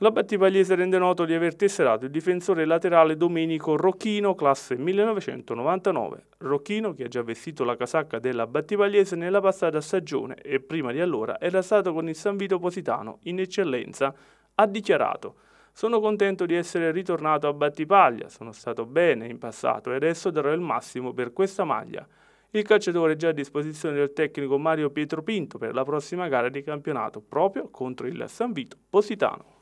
La Battipagliese rende noto di aver tesserato il difensore laterale Domenico Rocchino, classe 1999. Rocchino, che ha già vestito la casacca della Battipagliese nella passata stagione e prima di allora era stato con il San Vito Positano in eccellenza, ha dichiarato «Sono contento di essere ritornato a Battipaglia, sono stato bene in passato e adesso darò il massimo per questa maglia». Il calciatore è già a disposizione del tecnico Mario Pietro Pinto per la prossima gara di campionato proprio contro il San Vito Positano.